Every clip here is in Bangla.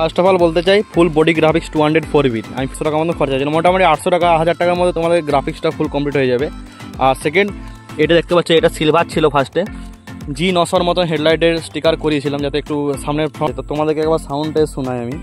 ফার্স্ট অফ অল বলতে চাই full body graphics two hundred four beat আমি একশো টাকা মতো খরচা হয়েছিল মোটামুটি আটশো টাকা হাজার টাকার মধ্যে তোমাদের গ্রাফিক্সটা ফুল কমপ্লিট হয়ে যাবে আর সেকেন্ড এটা দেখতে পাচ্ছি এটা সিলভার ছিল ফার্স্টে জি নশোর মতন হেডলাইটের স্টিকার করিয়েছিলাম যাতে একটু সামনের ফ্রন্ট তোমাদেরকে একবার সাউন্ডটা শোনাই আমি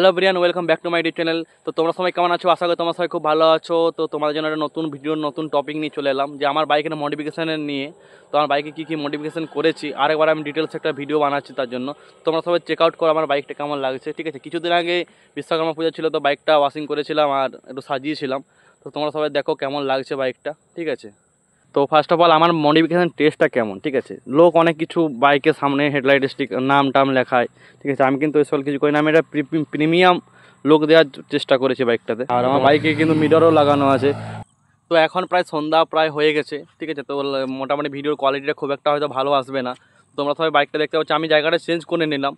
hello Brian welcome back to my D channel তো তোমরা সবাই কেমন আছো আশা করি তোমার সবাই খুব ভালো আছো তো তোমাদের জন্য একটা নতুন ভিডিও নতুন টপিক নিয়ে চলে এলাম যে আমার বাইকের মডিফিকেশানের নিয়ে তো আমার বাইকে কী কী মডিফিকেশান করেছি আরেকবার আমি ডিটেলস একটা ভিডিও বানাচ্ছি তার জন্য তোমরা সবাই চেক আউট করো আমার বাইকটা কেমন লাগছে ঠিক আছে কিছুদিন আগে বিশ্বকর্মা পূজা ছিল তো বাইকটা ওয়াশিং করেছিলাম আর একটু সাজিয়েছিলাম তো তোমরা সবাই দেখো কেমন লাগছে বাইকটা ঠিক আছে তো ফার্স্ট অফ অল আমার মডিফিকেশান টেস্টটা কেমন ঠিক আছে লোক অনেক কিছু বাইকের সামনে হেডলাইট স্টিক নাম টাম লেখায় ঠিক আছে আমি কিন্তু এসব কিছু করি না আমি এটা প্রিমিয়াম লোক দেওয়ার চেষ্টা করেছি বাইকটাতে আর আমার বাইকে কিন্তু মিটারও লাগানো আছে তো এখন প্রায় সন্ধ্যা প্রায় হয়ে গেছে ঠিক আছে তো মোটামুটি ভিডিওর কোয়ালিটিটা খুব একটা হয়তো ভালো আসবে না তোমরা সবাই বাইকটা দেখতে পাচ্ছ আমি জায়গাটা চেঞ্জ করে নিলাম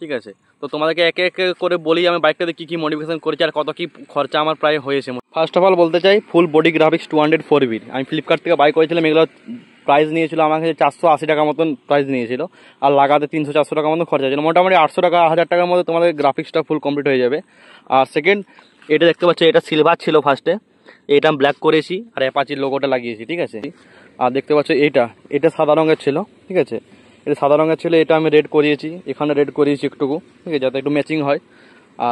ঠিক আছে তো তোমাদেরকে একে একে করে বলি আমি বাইকটাতে কী কী মডিফিকেশন করেছি আর কত কী খরচা আমার প্রায় হয়েছে ফার্স্ট অফ অল বলতে চাই full body graphics two hundred four বির আমি ফ্লিপকার্ট থেকে বাই করেছিলাম এগুলো প্রাইস নিয়েছিল আমার কাছে চারশো আশি টাকা মতন প্রাইস নিয়েছিল আর লাগাতে তিনশো চারশো টাকার মতন খরচা হয়েছিল মোটামুটি আটশো টাকা হাজার টাকার মধ্যে তোমাদের গ্রাফিক্সটা ফুল কমপ্লিট হয়ে যাবে আর সেকেন্ড এটা দেখতে পাচ্ছ এটা সিলভার ছিল ফার্স্টে এটা আমি ব্ল্যাক করেছি আর অ্যাপাচির লোগোটা লাগিয়েছি ঠিক আছে আর দেখতে পাচ্ছ এটা এটা সাদা রঙের ছিল ঠিক আছে এটা সাদা রঙের ছিল এটা আমি রেড করিয়েছি এখানে রেড করিয়েছি একটুকু ঠিক আছে যাতে একটু ম্যাচিং হয়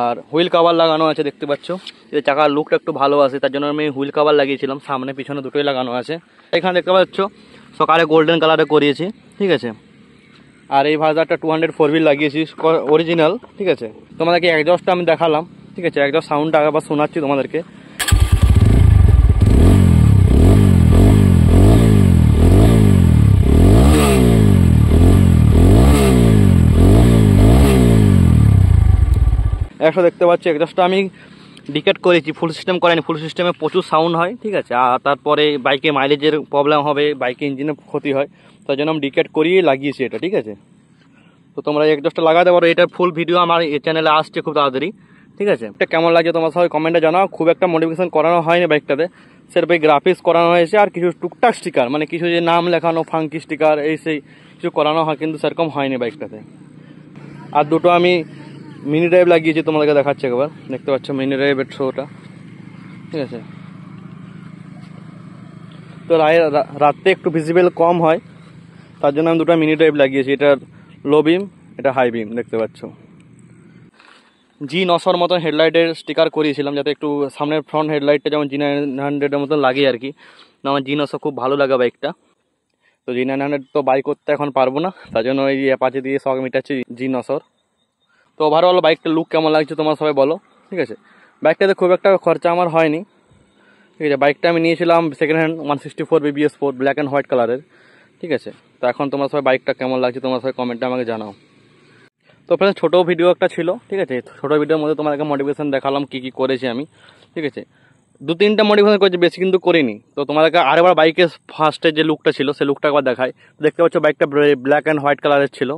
আর হুইল কাভার লাগানো আছে দেখতে পাচ্ছ এটা চাকার লুকটা একটু ভালো আছে তার জন্য আমি হুইল কাভার লাগিয়েছিলাম সামনে পিছনে দুটোই লাগানো আছে এখানে দেখতে পাচ্ছ সকালে গোল্ডেন কালারে করিয়েছি ঠিক আছে আর এই ভাজারটা টু হান্ড্রেড ফোর হুইল লাগিয়েছি অরিজিনাল ঠিক আছে তোমাদেরকে একজস্টটা আমি দেখালাম ঠিক আছে একজস্ট সাউন্ডটা আবার শোনাচ্ছি তোমাদেরকে অ্যাডজাস্টও দেখতে পাচ্ছি অ্যাডজাস্টটা আমি ডিকেট করেছি ফুল সিস্টেম করেনি ফুল সিস্টেমে প্রচুর সাউন্ড হয় ঠিক আছে আর তারপরে বাইকে মাইলেজের প্রবলেম হবে বাইকে ইঞ্জিনের ক্ষতি হয় তার জন্য আমি ডিকেট করিয়ে লাগিয়েছি এটা ঠিক আছে তো তোমরা অ্যাডজাস্টটা লাগাতে পারো এটার ফুল ভিডিও আমার এই চ্যানেলে আসছে খুব তাড়াতাড়ি ঠিক আছে এটা কেমন লাগে তোমার সবাই কমেন্টে জানাও খুব একটা মডিফিকেশন করানো হয়নি বাইকটাতে সেরকম গ্রাফিক্স করানো হয়েছে আর কিছু টুকটাক স্টিকার মানে কিছু যে নাম লেখানো ফাঙ্কি স্টিকার এই সেই কিছু করানো হয় কিন্তু সেরকম হয়নি বাইকটাতে আর দুটো আমি মিনি ড্রাইভ লাগিয়েছি তোমাদেরকে দেখাচ্ছে একবার দেখতে পাচ্ছ মিনি ড্রাইভের শোটা ঠিক আছে তো রাতে একটু ভিজিবেল কম হয় তার জন্য আমি দুটো মিনি ড্রাইভ লাগিয়েছি এটা লো বিম এটা হাই বিম দেখতে পাচ্ছ জি নশোর মতন হেডলাইটের স্টিকার করিয়েছিলাম যাতে একটু সামনের ফ্রন্ট হেডলাইটটা যেমন জি নাইন হান্ড্রেডের মতন লাগে আর কি না আমার জি নশো খুব ভালো লাগে বাইকটা তো জি নাইন হান্ড্রেড তো বাইক করতে এখন পারবো না তার জন্য ওই অ্যাপাচে দিয়ে শখ মিটাচ্ছি জি নশোর তো ওভারঅল বাইকটা লুক কেমন লাগছে তোমার সবাই বলো ঠিক আছে বাইকটাতে খুব একটা খরচা আমার হয়নি ঠিক আছে বাইকটা আমি নিয়েছিলাম second hand one sixty four BBS four black and white কালারের ঠিক আছে তো এখন তোমার সবাই বাইকটা কেমন লাগছে তোমার সবাই কমেন্টে আমাকে জানাও তো ফ্রেন্ডস ছোটো ভিডিও একটা ছিল ঠিক আছে ছোটো ভিডিওর মধ্যে তোমাদেরকে মোটিভেশন দেখালাম কী কী করেছি আমি ঠিক আছে দু তিনটা মোটিভেশন করেছি বেশি কিন্তু করিনি তো তোমাদেরকে আরেকবার বাইকের ফার্স্টে যে লুকটা ছিল সেই লুকটা একবার দেখায় দেখতে পাচ্ছ বাইকটা ব্ল্যাক অ্যান্ড হোয়াইট কালারের ছিল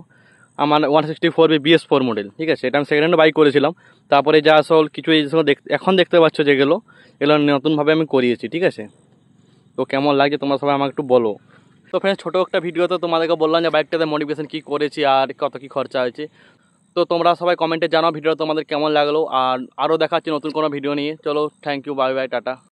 আমার one sixty four B BS four model ঠিক আছে এটা আমি সেকেন্ড হ্যান্ড বাইক করেছিলাম তারপরে যা আসল কিছু এই এখন দেখতে পাচ্ছ যেগুলো এগুলো নতুনভাবে আমি করিয়েছি ঠিক আছে তো কেমন লাগছে তোমরা সবাই আমাকে একটু বলো তো ফ্রেন্ডস ছোটো একটা ভিডিওতে তোমাদেরকে বললাম যে বাইকটাতে মডিফিকেশন কী করেছি আর কত কী খরচা হয়েছে তো তোমরা সবাই কমেন্টে জানাও ভিডিও তোমাদের কেমন লাগলো আর আরও দেখাচ্ছি নতুন কোনো ভিডিও নিয়ে চলো thank you bye bye tata